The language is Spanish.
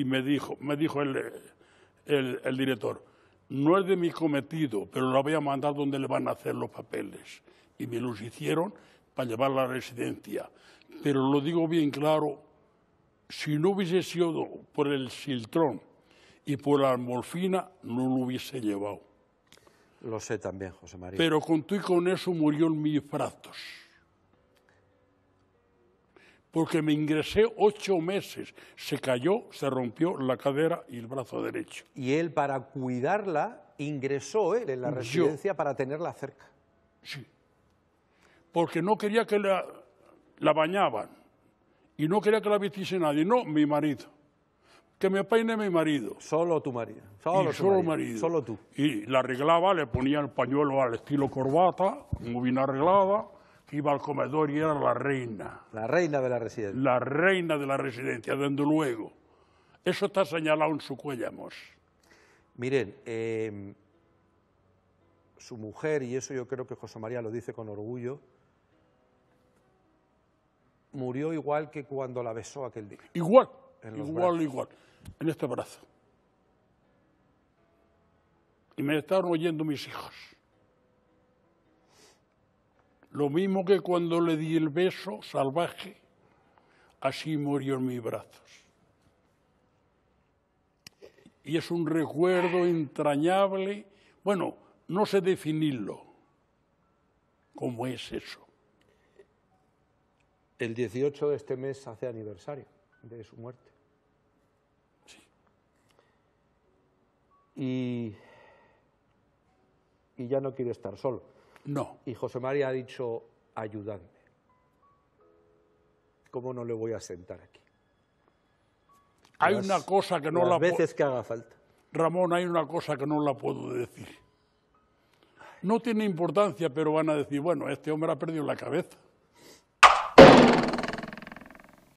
y me dijo, me dijo el, director, no es de mi cometido, pero lo voy a mandar donde le van a hacer los papeles. Y me los hicieron para llevar la residencia. Pero lo digo bien claro, si no hubiese sido por el siltrón y por la morfina, no lo hubiese llevado. Lo sé también, José María. Pero con tú y con eso murió en mis brazos porque me ingresé ocho meses. Se cayó, se rompió la cadera y el brazo derecho. Y él, para cuidarla, ingresó él en la residencia para tenerla cerca. Sí, porque no quería que la, bañaban y no quería que la vistiese nadie, no mi marido. Que me peine mi marido. Solo tu marido. Solo, tu solo marido. marido. Solo tú. Y la arreglaba, le ponía el pañuelo al estilo corbata, muy bien arreglada iba al comedor y era la reina. La reina de la residencia. La reina de la residencia, desde luego. Eso está señalado en su cuellamos. Miren, em, su mujer, y eso yo creo que José María lo dice con orgullo, murió igual que cuando la besó aquel día. Igual, igual, igual, en este brazo. Y me estaban oyendo mis hijos. Lo mismo que cuando le di el beso salvaje, así murió en mis brazos. Y es un recuerdo entrañable, bueno, no sé definirlo. ¿Cómo es eso? El 18 de este mes hace aniversario de su muerte. Sí. Y, y ya no quiere estar solo. No. Y José María ha dicho, ayudadme. ¿Cómo no le voy a sentar aquí? Hay una cosa que no la... veces que haga falta. Ramón, hay una cosa que no la puedo decir. No tiene importancia, pero van a decir, bueno, este hombre ha perdido la cabeza.